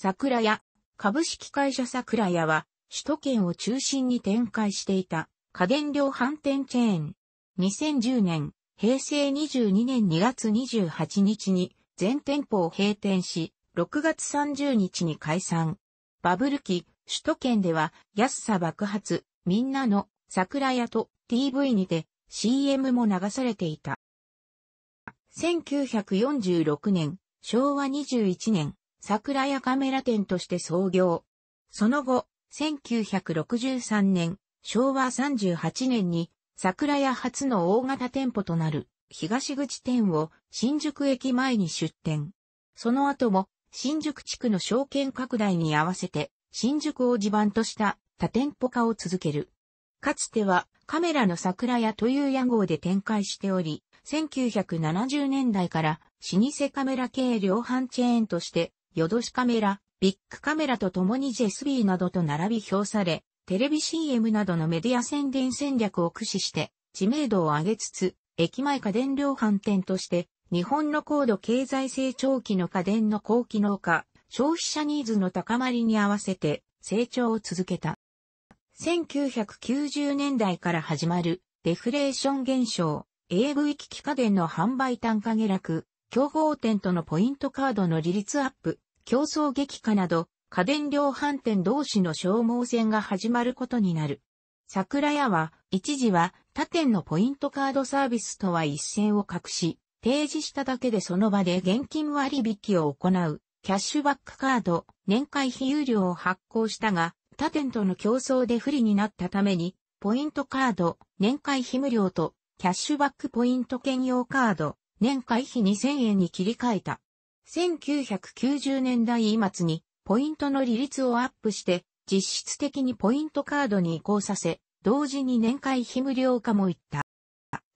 桜屋、株式会社桜屋は、首都圏を中心に展開していた家電量販店チェーン。2010年、平成22年2月28日に全店舗を閉店し、6月30日に解散。バブル期、首都圏では安さ爆発、みんなの桜屋と TV にて CM も流されていた。1946年、昭和21年、桜屋カメラ店として創業。その後、1963年、昭和38年に桜屋初の大型店舗となる東口店を新宿駅前に出店。その後も新宿地区の証券拡大に合わせて新宿を地盤とした多店舗化を続ける。かつてはカメラの桜屋という屋号で展開しており、1970年代から老舗カメラ系量販チェーンとしてヨドシカメラ、ビッグカメラと共に JSB などと並び表され、テレビ CM などのメディア宣伝戦略を駆使して知名度を上げつつ、駅前家電量販店として日本の高度経済成長期の家電の高機能化、消費者ニーズの高まりに合わせて成長を続けた。1990年代から始まるデフレーション現象、AV 機器家電の販売単価下落、競合店とのポイントカードの利率アップ、競争激化など、家電量販店同士の消耗戦が始まることになる。桜屋は、一時は他店のポイントカードサービスとは一線を画し、提示しただけでその場で現金割引を行う、キャッシュバックカード、年会費有料を発行したが、他店との競争で不利になったために、ポイントカード、年会費無料と、キャッシュバックポイント兼用カード、年会費2000円に切り替えた。1990年代末にポイントの利率をアップして実質的にポイントカードに移行させ、同時に年会費無料化もいった。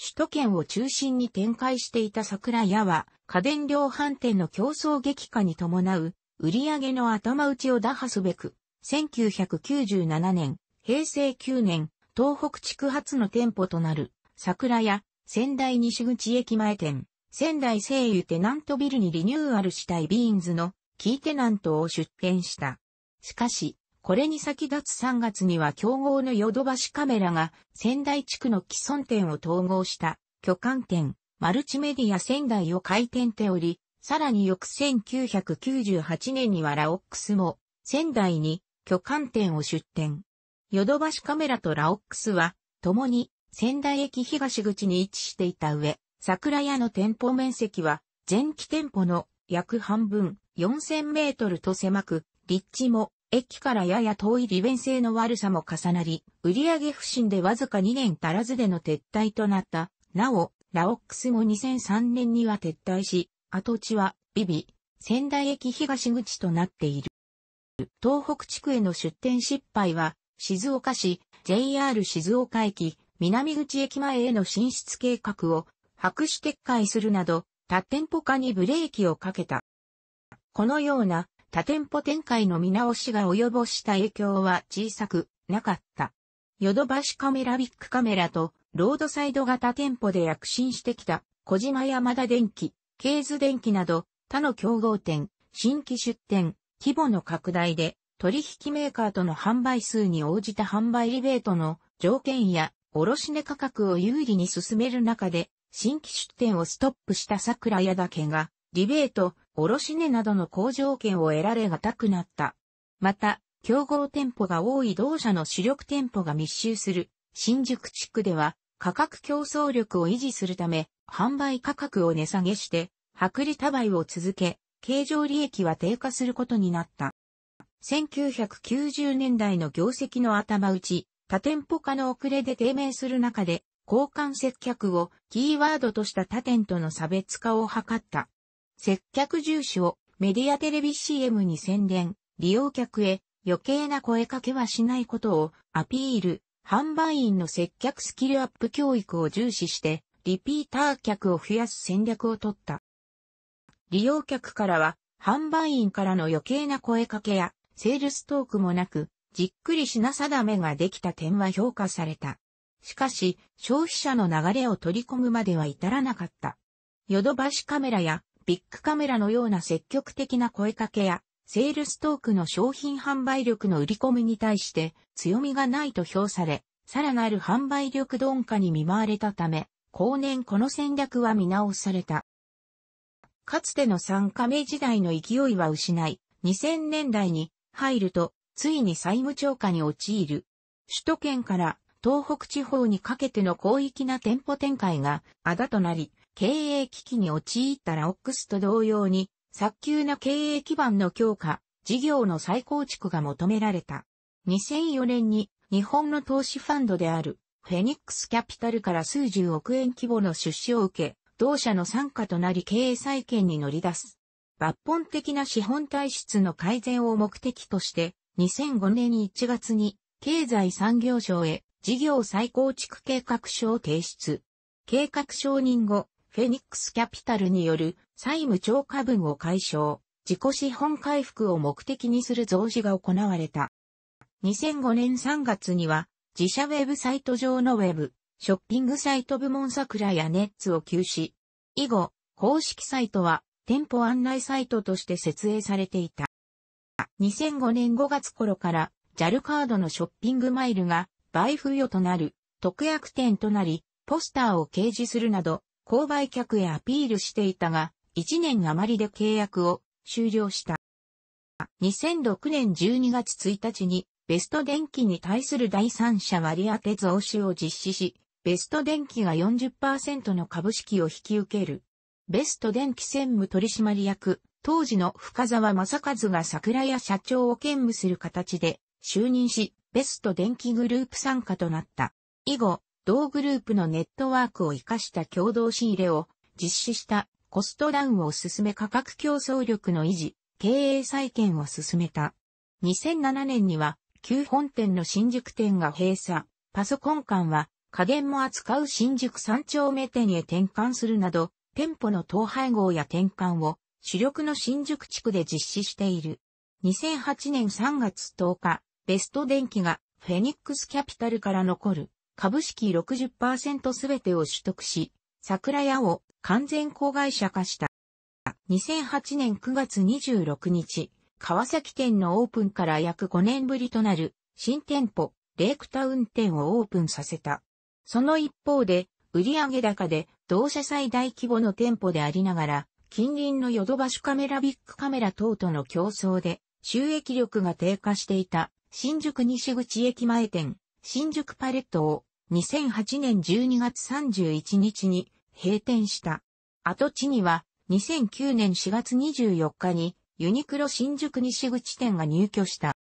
首都圏を中心に展開していた桜屋は家電量販店の競争激化に伴う売上の頭打ちを打破すべく、1997年、平成9年、東北地区初の店舗となる桜屋仙台西口駅前店、仙台西油テナントビルにリニューアルしたいビーンズのキーテナントを出店した。しかし、これに先立つ3月には競合のヨドバシカメラが仙台地区の既存店を統合した巨漢店、マルチメディア仙台を開店ており、さらに翌1998年にはラオックスも仙台に巨漢店を出店。ヨドバシカメラとラオックスは、共に仙台駅東口に位置していた上、桜屋の店舗面積は、前期店舗の約半分、4000メートルと狭く、立地も、駅からやや遠い利便性の悪さも重なり、売上不振でわずか2年足らずでの撤退となった。なお、ラオックスも2003年には撤退し、跡地は、ビビ、仙台駅東口となっている。東北地区への出店失敗は、静岡市、JR 静岡駅、南口駅前への進出計画を白紙撤回するなど、多店舗化にブレーキをかけた。このような多店舗展開の見直しが及ぼした影響は小さくなかった。ヨドバシカメラビックカメラとロードサイド型店舗で躍進してきた小島山田電機、ケーズ電機など他の競合店、新規出店、規模の拡大で取引メーカーとの販売数に応じた販売リベートの条件や卸値価格を有利に進める中で、新規出店をストップした桜屋だけが、リベート、卸値などの好条件を得られがたくなった。また、競合店舗が多い同社の主力店舗が密集する新宿地区では価格競争力を維持するため販売価格を値下げして薄利多売を続け経常利益は低下することになった。1990年代の業績の頭打ち多店舗化の遅れで低迷する中で、交換接客をキーワードとした他店との差別化を図った。接客重視をメディアテレビ CM に宣伝、利用客へ余計な声かけはしないことをアピール、販売員の接客スキルアップ教育を重視して、リピーター客を増やす戦略を取った。利用客からは、販売員からの余計な声かけや、セールストークもなく、じっくり品定めができた点は評価された。しかし、消費者の流れを取り込むまでは至らなかった。ヨドバシカメラやビッグカメラのような積極的な声かけや、セールストークの商品販売力の売り込みに対して強みがないと評され、さらなる販売力鈍化に見舞われたため、後年この戦略は見直された。かつての参加メ時代の勢いは失い、2000年代に入るとついに債務超過に陥る。首都圏から東北地方にかけての広域な店舗展開があだとなり、経営危機に陥ったラオックスと同様に、早急な経営基盤の強化、事業の再構築が求められた。2004年に日本の投資ファンドであるフェニックスキャピタルから数十億円規模の出資を受け、同社の参加となり経営再建に乗り出す。抜本的な資本体質の改善を目的として、2005年1月に経済産業省へ事業再構築計画書を提出。計画承認後、フェニックスキャピタルによる債務超過分を解消、自己資本回復を目的にする増資が行われた。2005年3月には自社ウェブサイト上のウェブ、ショッピングサイト部門桜やネッツを休止。以後、公式サイトは店舗案内サイトとして設営されていた。2005年5月頃から JAL カードのショッピングマイルが倍付与となる特約店となり、ポスターを掲示するなど、購買客へアピールしていたが、1年余りで契約を終了した。2006年12月1日に、ベスト電機に対する第三者割当増資を実施し、ベスト電機が40%の株式を引き受ける。ベスト電機専務取締役、当時の深沢正和が桜屋社長を兼務する形で就任し、ベスト電気グループ参加となった。以後、同グループのネットワークを活かした共同仕入れを実施したコストダウンを進め価格競争力の維持、経営再建を進めた。2007年には旧本店の新宿店が閉鎖、パソコン館は家電も扱う新宿三丁目店へ転換するなど、店舗の統廃合や転換を主力の新宿地区で実施している。2008年3月10日、ベスト電機がフェニックスキャピタルから残る株式60%すべてを取得し、桜屋を完全子会社化した。2008年9月26日、川崎店のオープンから約5年ぶりとなる新店舗、レイクタウン店をオープンさせた。その一方で、売上高で同社最大規模の店舗でありながら、近隣のヨドバシカメラビッグカメラ等との競争で収益力が低下していた新宿西口駅前店新宿パレットを2008年12月31日に閉店した。跡地には2009年4月24日にユニクロ新宿西口店が入居した。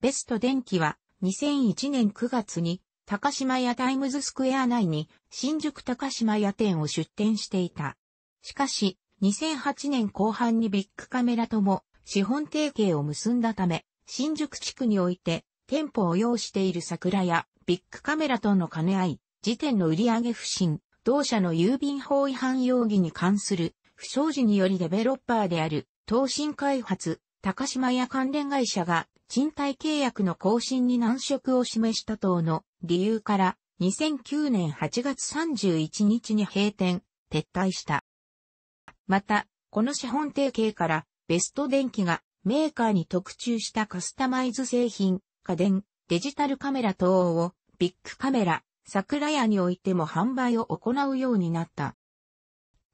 ベスト電機は2001年9月に高島屋タイムズスクエア内に新宿高島屋店を出店していた。しかし、2008年後半にビッグカメラとも資本提携を結んだため、新宿地区において店舗を要している桜やビッグカメラとの兼ね合い、時点の売上不振、同社の郵便法違反容疑に関する不祥事によりデベロッパーである東進開発、高島屋関連会社が賃貸契約の更新に難色を示した等の理由から2009年8月31日に閉店、撤退した。また、この資本提携から、ベスト電機がメーカーに特注したカスタマイズ製品、家電、デジタルカメラ等をビッグカメラ、桜屋においても販売を行うようになった。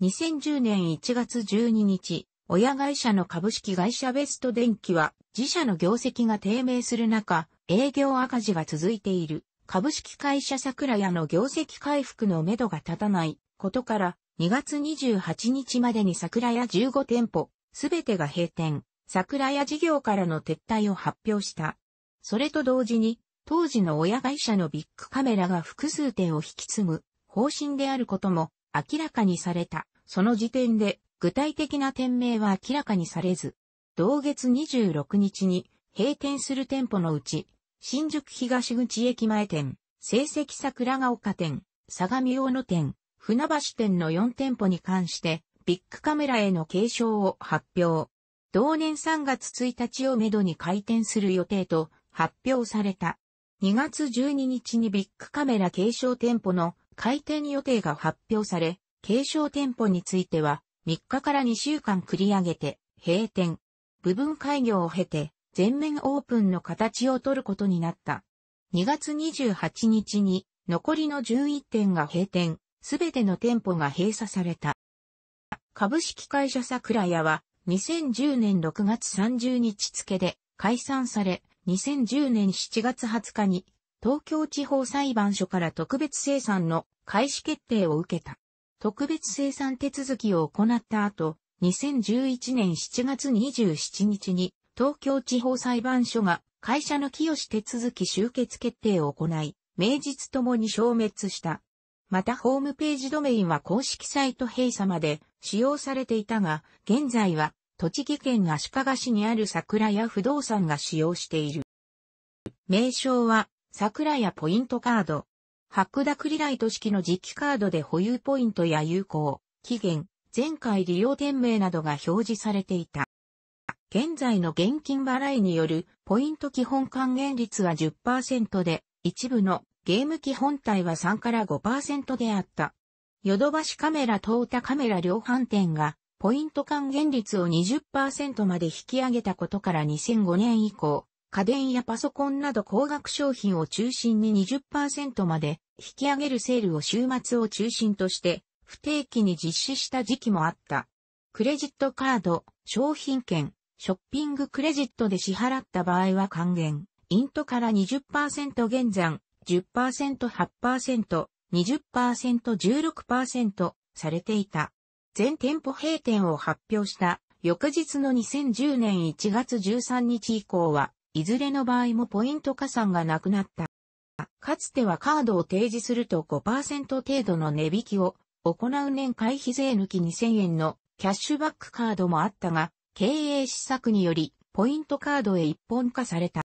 2010年1月12日、親会社の株式会社ベスト電機は自社の業績が低迷する中、営業赤字が続いている株式会社桜屋の業績回復のめどが立たないことから2月28日までに桜屋15店舗、すべてが閉店、桜屋事業からの撤退を発表した。それと同時に、当時の親会社のビッグカメラが複数店を引き継ぐ方針であることも明らかにされた。その時点で具体的な店名は明らかにされず、同月26日に閉店する店舗のうち、新宿東口駅前店、成績桜ヶ丘店、相模大野店、船橋店の4店舗に関して、ビッグカメラへの継承を発表。同年3月1日をめどに開店する予定と発表された。2月12日にビッグカメラ継承店舗の開店予定が発表され、継承店舗については3日から2週間繰り上げて閉店。部分開業を経て全面オープンの形を取ることになった。2月28日に残りの11店が閉店。すべての店舗が閉鎖された。株式会社桜屋は2010年6月30日付で解散され、2010年7月20日に東京地方裁判所から特別生産の開始決定を受けた。特別生産手続きを行った後、2011年7月27日に東京地方裁判所が会社の清手続き終結決定を行い、名実ともに消滅した。またホームページドメインは公式サイト閉鎖まで使用されていたが、現在は栃木県足利市にある桜屋不動産が使用している。名称は桜屋ポイントカード。白濁リライト式の磁気カードで保有ポイントや有効、期限、前回利用店名などが表示されていた。現在の現金払いによるポイント基本還元率は10%で、一部のゲーム機本体は3から5%であった。ヨドバシカメラトータカメラ量販店がポイント還元率を20%まで引き上げたことから2005年以降、家電やパソコンなど高額商品を中心に20%まで引き上げるセールを週末を中心として不定期に実施した時期もあった。クレジットカード、商品券、ショッピングクレジットで支払った場合は還元、イントから20%減算、10%、8%、20%、16%されていた。全店舗閉店を発表した翌日の2010年1月13日以降は、いずれの場合もポイント加算がなくなった。かつてはカードを提示すると5%程度の値引きを行う年会費税抜き2000円のキャッシュバックカードもあったが、経営施策によりポイントカードへ一本化された。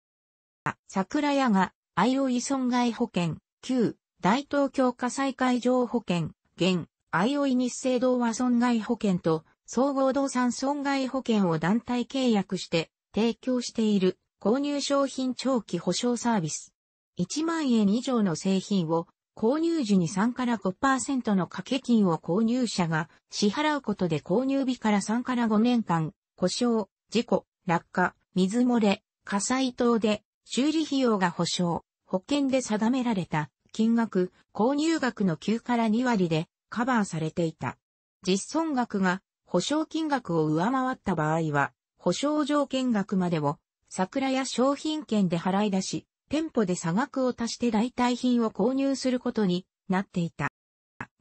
桜屋がイオイ損害保険、旧、大東京火災会場保険、現、イオイ日清同和損害保険と、総合動産損害保険を団体契約して提供している購入商品長期保証サービス。1万円以上の製品を購入時に3から5%の掛け金を購入者が支払うことで購入日から3から5年間、故障、事故、落下、水漏れ、火災等で修理費用が保証。保険で定められた金額、購入額の9から2割でカバーされていた。実損額が保証金額を上回った場合は、保証条件額までを桜や商品券で払い出し、店舗で差額を足して代替品を購入することになっていた。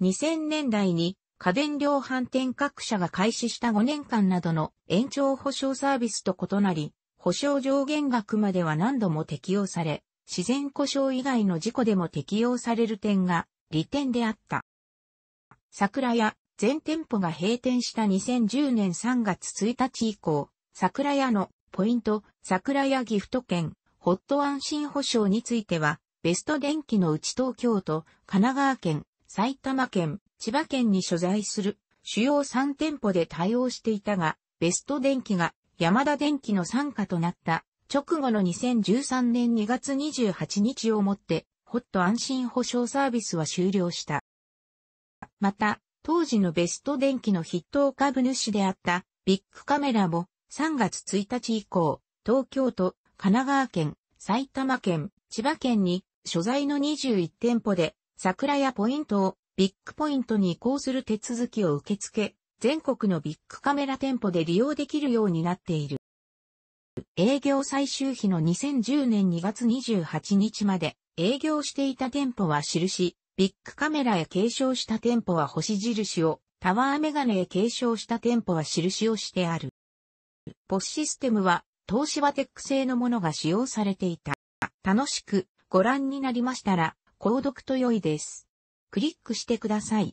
2000年代に家電量販店各社が開始した5年間などの延長保証サービスと異なり、保証上限額までは何度も適用され、自然故障以外の事故でも適用される点が利点であった。桜屋、全店舗が閉店した2010年3月1日以降、桜屋のポイント、桜屋ギフト券、ホット安心保障については、ベスト電気のうち東京都、神奈川県、埼玉県、千葉県に所在する主要3店舗で対応していたが、ベスト電気が山田電機の傘下となった直後の2013年2月28日をもって、ホット安心保障サービスは終了した。また、当時のベスト電気の筆頭株主であったビッグカメラも3月1日以降、東京都、神奈川県、埼玉県、千葉県に所在の21店舗で桜屋ポイントをビッグポイントに移行する手続きを受け付け、全国のビッグカメラ店舗で利用できるようになっている。営業最終日の2010年2月28日まで営業していた店舗は印、ビッグカメラへ継承した店舗は星印を、タワーメガネへ継承した店舗は印をしてある。POS システムは東芝テック製のものが使用されていた。楽しくご覧になりましたら、購読と良いです。クリックしてください。